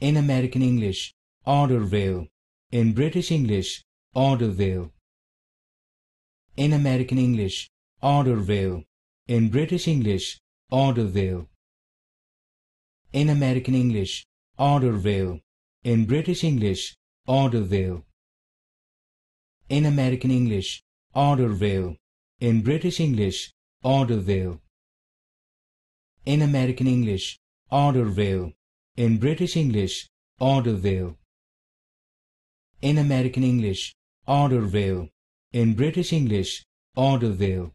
In American English, order Orderville. In British English, order Orderville. In American English, order Orderville. In British English, order Orderville. In American English, order Orderville. In British English, order Orderville. In American English, Orderville. In British English, Orderville. In American English, Orderville. In British English, order veil. In American English, order veil. In British English, order veil.